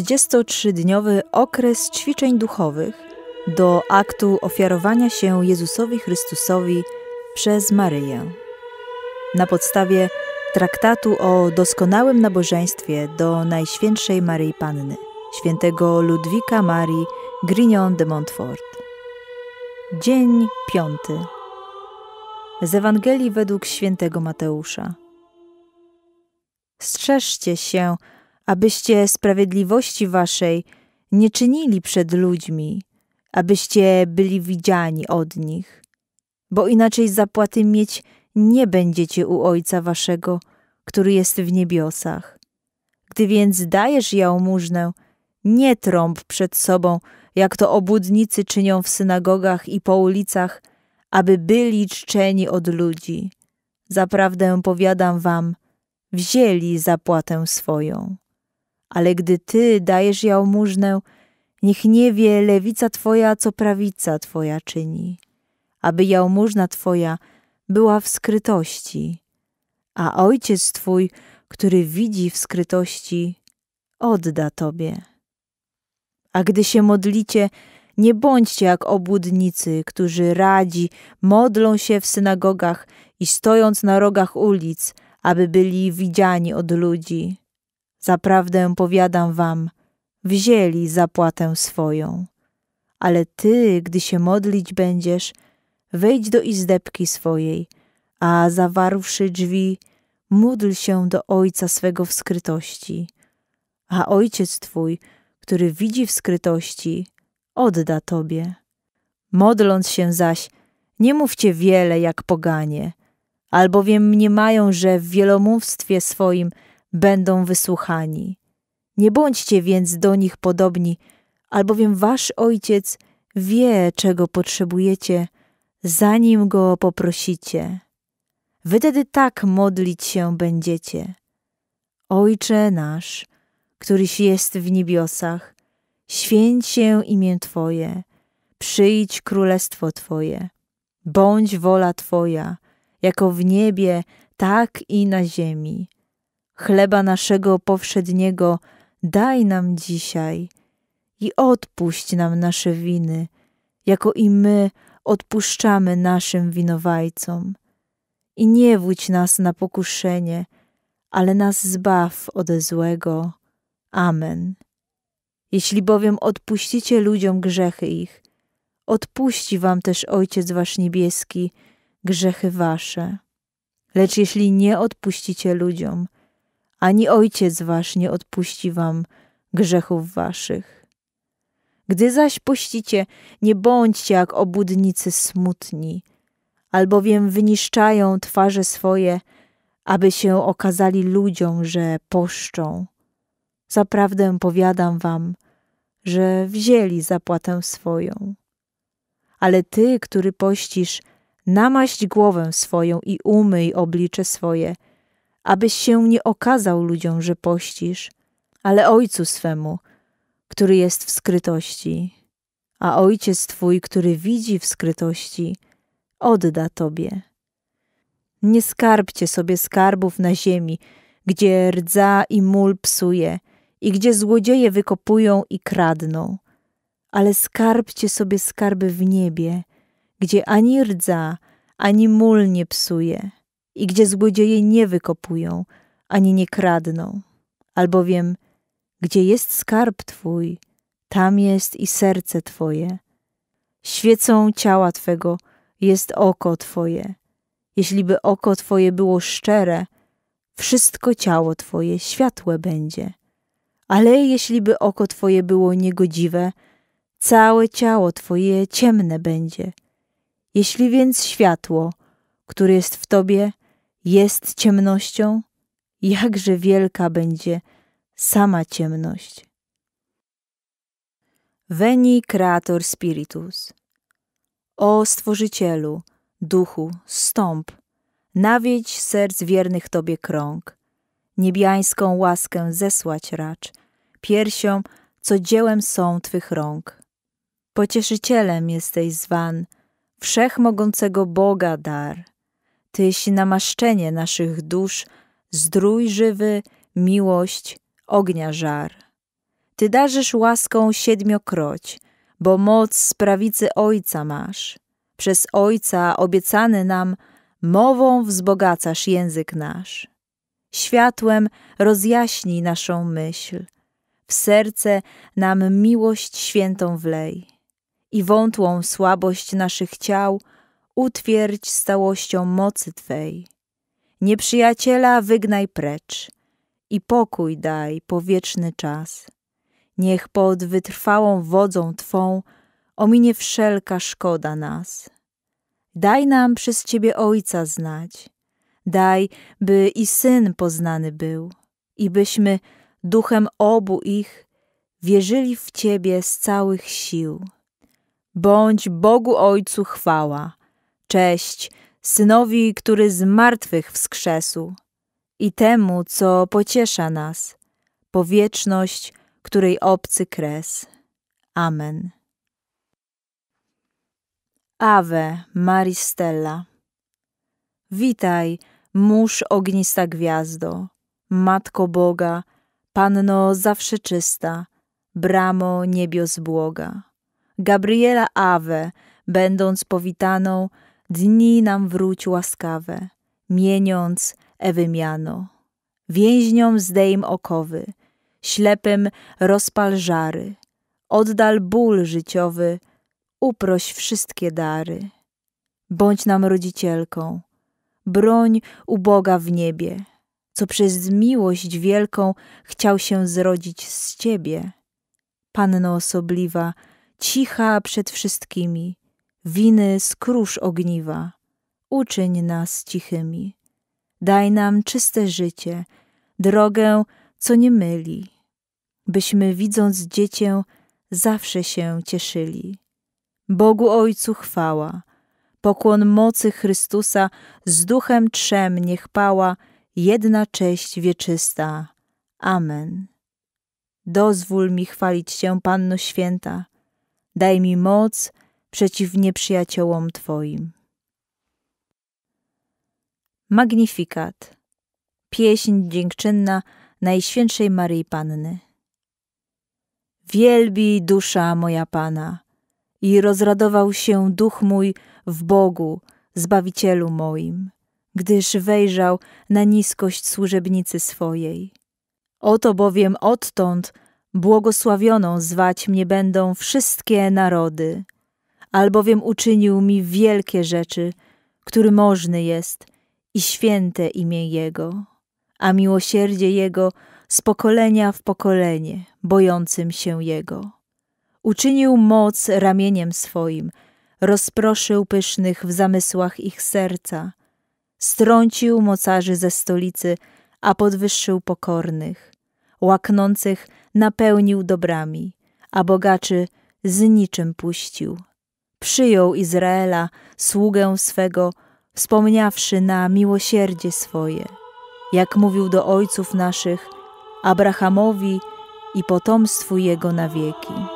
33-dniowy okres ćwiczeń duchowych do aktu ofiarowania się Jezusowi Chrystusowi przez Maryję. Na podstawie traktatu o doskonałym nabożeństwie do Najświętszej Maryi Panny, świętego Ludwika Marii Grignon de Montfort. Dzień piąty. Z Ewangelii według świętego Mateusza. Strzeżcie się, abyście sprawiedliwości waszej nie czynili przed ludźmi, abyście byli widziani od nich, bo inaczej zapłaty mieć nie będziecie u Ojca waszego, który jest w niebiosach. Gdy więc dajesz jałmużnę, nie trąb przed sobą, jak to obudnicy czynią w synagogach i po ulicach, aby byli czczeni od ludzi. Zaprawdę powiadam wam, wzięli zapłatę swoją ale gdy ty dajesz jałmużnę, niech nie wie lewica twoja, co prawica twoja czyni, aby jałmużna twoja była w skrytości, a ojciec twój, który widzi w skrytości, odda tobie. A gdy się modlicie, nie bądźcie jak obłudnicy, którzy radzi, modlą się w synagogach i stojąc na rogach ulic, aby byli widziani od ludzi. Zaprawdę powiadam wam, wzięli zapłatę swoją. Ale ty, gdy się modlić będziesz, wejdź do izdebki swojej, a zawarłszy drzwi, módl się do Ojca swego w skrytości. A Ojciec Twój, który widzi w skrytości, odda Tobie. Modląc się zaś, nie mówcie wiele jak poganie, albowiem mniemają, że w wielomówstwie swoim – będą wysłuchani. Nie bądźcie więc do nich podobni, albowiem wasz ojciec wie, czego potrzebujecie, zanim go poprosicie. Wy tedy tak modlić się będziecie. Ojcze nasz, któryś jest w niebiosach, święć się imię Twoje, przyjdź królestwo Twoje, bądź wola Twoja, jako w niebie, tak i na ziemi. Chleba naszego powszedniego daj nam dzisiaj i odpuść nam nasze winy, jako i my odpuszczamy naszym winowajcom. I nie wódź nas na pokuszenie, ale nas zbaw ode złego. Amen. Jeśli bowiem odpuścicie ludziom grzechy ich, odpuści wam też Ojciec Wasz Niebieski grzechy Wasze. Lecz jeśli nie odpuścicie ludziom, ani ojciec wasz nie odpuści wam grzechów waszych. Gdy zaś pościcie, nie bądźcie jak obudnicy smutni, albowiem wyniszczają twarze swoje, aby się okazali ludziom, że poszczą. Zaprawdę powiadam wam, że wzięli zapłatę swoją. Ale ty, który pościsz, namaść głowę swoją i umyj oblicze swoje – abyś się nie okazał ludziom, że pościsz, ale Ojcu swemu, który jest w skrytości. A Ojciec Twój, który widzi w skrytości, odda Tobie. Nie skarbcie sobie skarbów na ziemi, gdzie rdza i mól psuje i gdzie złodzieje wykopują i kradną. Ale skarbcie sobie skarby w niebie, gdzie ani rdza, ani mól nie psuje i gdzie złodzieje nie wykopują, ani nie kradną. Albowiem, gdzie jest skarb Twój, tam jest i serce Twoje. Świecą ciała Twego jest oko Twoje. Jeśli by oko Twoje było szczere, wszystko ciało Twoje światłe będzie. Ale jeśli by oko Twoje było niegodziwe, całe ciało Twoje ciemne będzie. Jeśli więc światło, które jest w Tobie, jest ciemnością, jakże wielka będzie sama ciemność. Veni Creator Spiritus. O Stworzycielu, Duchu, stąp, nawiedź serc wiernych Tobie krąg, niebiańską łaskę zesłać racz, piersią, co dziełem są Twych rąk. Pocieszycielem jesteś zwan, wszechmogącego Boga dar – Tyś namaszczenie naszych dusz, zdrój żywy, miłość, ognia żar. Ty darzysz łaską siedmiokroć, bo moc z prawicy Ojca masz. Przez Ojca obiecany nam, mową wzbogacasz język nasz. Światłem rozjaśnij naszą myśl. W serce nam miłość świętą wlej i wątłą słabość naszych ciał – utwierdź stałością mocy Twej. Nieprzyjaciela wygnaj precz i pokój daj powieczny czas. Niech pod wytrwałą wodzą Twą ominie wszelka szkoda nas. Daj nam przez Ciebie Ojca znać, daj, by i Syn poznany był, i byśmy duchem obu ich wierzyli w Ciebie z całych sił. Bądź Bogu Ojcu chwała Cześć synowi, który z martwych wskrzesł i temu, co pociesza nas, powieczność, której obcy kres. Amen. Ave Maristella. Witaj, mórz ognista gwiazdo, Matko Boga, Panno zawsze czysta, bramo niebios błoga. Gabriela Ave, będąc powitaną, dni nam wróć łaskawe, mieniąc Ewy miano. Więźniom zdejm okowy, ślepym rozpal żary, oddal ból życiowy, uproś wszystkie dary. Bądź nam rodzicielką, broń uboga w niebie, co przez miłość wielką chciał się zrodzić z ciebie. Panno osobliwa, cicha przed wszystkimi, winy skrusz ogniwa, uczyń nas cichymi. Daj nam czyste życie, drogę, co nie myli, byśmy widząc dziecię zawsze się cieszyli. Bogu Ojcu chwała, pokłon mocy Chrystusa z duchem trzem niech pała, jedna cześć wieczysta. Amen. Dozwól mi chwalić Cię, Panno Święta. Daj mi moc, przeciw nieprzyjaciołom Twoim. Magnifikat. Pieśń dziękczynna Najświętszej Maryi Panny. Wielbi dusza moja Pana i rozradował się duch mój w Bogu, Zbawicielu moim, gdyż wejrzał na niskość służebnicy swojej. Oto bowiem odtąd błogosławioną zwać mnie będą wszystkie narody – albowiem uczynił mi wielkie rzeczy, który możny jest i święte imię Jego, a miłosierdzie Jego z pokolenia w pokolenie bojącym się Jego. Uczynił moc ramieniem swoim, rozproszył pysznych w zamysłach ich serca, strącił mocarzy ze stolicy, a podwyższył pokornych, łaknących napełnił dobrami, a bogaczy z niczym puścił przyjął Izraela, sługę swego, wspomniawszy na miłosierdzie swoje, jak mówił do ojców naszych, Abrahamowi i potomstwu jego na wieki.